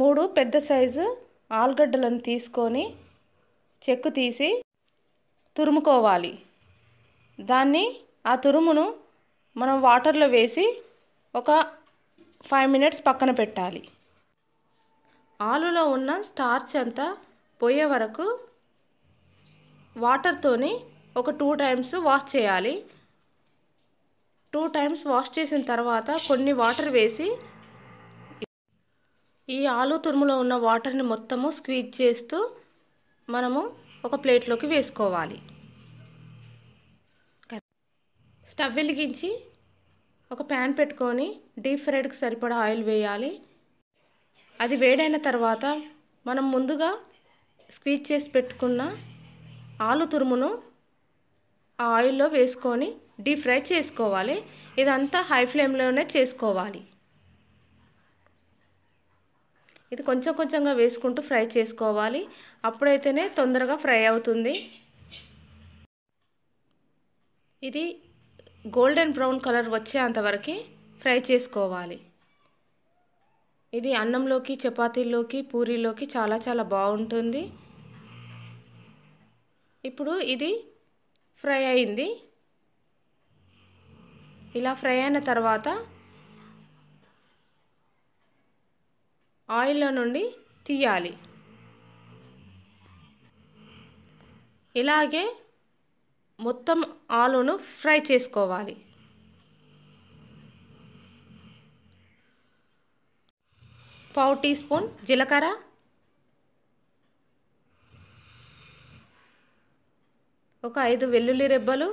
మూడు పెద్ద సైజు ఆలుగడ్డలను తీసుకొని చెక్కు తీసి తురుముకోవాలి దాన్ని ఆ తురుమును మనం వాటర్లో వేసి ఒక ఫైవ్ మినిట్స్ పక్కన పెట్టాలి ఆలులో ఉన్న స్టార్చ్ అంతా పోయే వరకు వాటర్తోని ఒక టూ టైమ్స్ వాష్ చేయాలి టూ టైమ్స్ వాష్ చేసిన తర్వాత కొన్ని వాటర్ వేసి ఈ ఆలు తురుములో ఉన్న వాటర్ని మొత్తము స్క్వీజ్ చేస్తూ మనము ఒక ప్లేట్లోకి వేసుకోవాలి స్టవ్ వెలిగించి ఒక ప్యాన్ పెట్టుకొని డీప్ ఫ్రైడ్కి సరిపడా ఆయిల్ వేయాలి అది వేడైన తర్వాత మనం ముందుగా స్క్వీజ్ చేసి పెట్టుకున్న ఆలు తురుమును ఆ ఆయిల్లో వేసుకొని డీప్ ఫ్రై చేసుకోవాలి ఇదంతా హై ఫ్లేమ్లోనే చేసుకోవాలి ఇది కొంచెం కొంచెంగా వేసుకుంటూ ఫ్రై చేసుకోవాలి అప్పుడైతేనే తొందరగా ఫ్రై అవుతుంది ఇది గోల్డెన్ బ్రౌన్ కలర్ అంతవరకు ఫ్రై చేసుకోవాలి ఇది అన్నంలోకి చపాతీల్లోకి పూరీలోకి చాలా చాలా బాగుంటుంది ఇప్పుడు ఇది ఫ్రై అయింది ఇలా ఫ్రై అయిన తర్వాత ఆయిల్లో నుండి తీయాలి ఇలాగే మొత్తం ఆలును ఫ్రై చేసుకోవాలి పావు టీ స్పూన్ జీలకర్ర ఒక ఐదు వెల్లుల్లి రెబ్బలు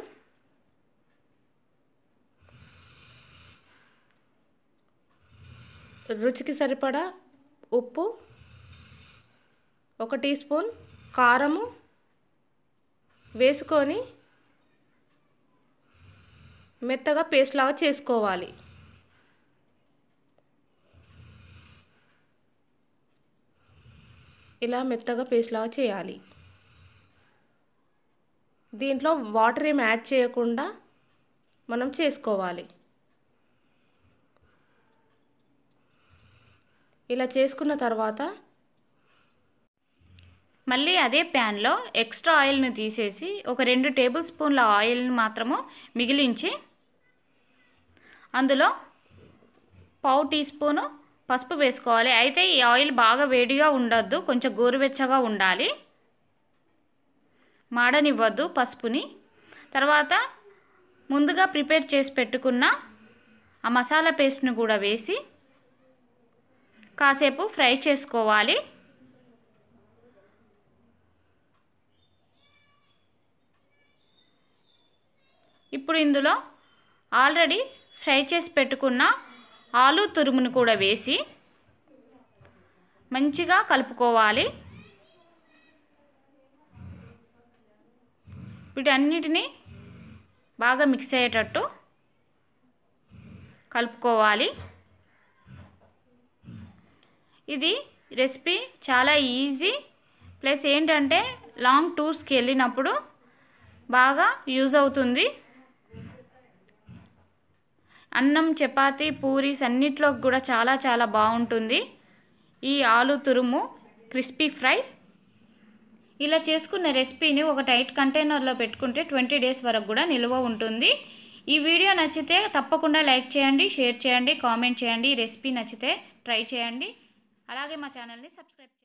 రుచికి సరిపడా ఉప్పు ఒక టీ స్పూన్ కారము వేసుకొని మెత్తగా పేస్ట్ లాగా చేసుకోవాలి ఇలా మెత్తగా పేస్ట్ లాగా చేయాలి దీంట్లో వాటర్ ఏం యాడ్ చేయకుండా మనం చేసుకోవాలి ఇలా చేసుకున్న తర్వాత మళ్ళీ అదే ప్యాన్లో ఎక్స్ట్రా ఆయిల్ని తీసేసి ఒక రెండు టేబుల్ స్పూన్ల ఆయిల్ని మాత్రము మిగిలించి అందులో పావు టీ స్పూను పసుపు వేసుకోవాలి అయితే ఈ ఆయిల్ బాగా వేడిగా ఉండొద్దు కొంచెం గోరువెచ్చగా ఉండాలి మాడనివ్వద్దు పసుపుని తర్వాత ముందుగా ప్రిపేర్ చేసి పెట్టుకున్న ఆ మసాలా పేస్ట్ను కూడా వేసి కాసేపు ఫ్రై చేసుకోవాలి ఇప్పుడు ఇందులో ఆల్రెడీ ఫ్రై చేసి పెట్టుకున్న ఆలు తురుమును కూడా వేసి మంచిగా కలుపుకోవాలి వీటన్నిటినీ బాగా మిక్స్ అయ్యేటట్టు కలుపుకోవాలి ఇది రెసిపీ చాలా ఈజీ ప్లస్ ఏంటంటే లాంగ్ టూర్స్కి వెళ్ళినప్పుడు బాగా యూజ్ అవుతుంది అన్నం చపాతి పూరీస్ అన్నిట్లో కూడా చాలా చాలా బాగుంటుంది ఈ ఆలు తురుము క్రిస్పీ ఫ్రై ఇలా చేసుకున్న రెసిపీని ఒక టైట్ కంటైనర్లో పెట్టుకుంటే ట్వంటీ డేస్ వరకు కూడా నిల్వ ఉంటుంది ఈ వీడియో నచ్చితే తప్పకుండా లైక్ చేయండి షేర్ చేయండి కామెంట్ చేయండి రెసిపీ నచ్చితే ట్రై చేయండి అలాగే మా ఛానల్ని సబ్స్క్రైబ్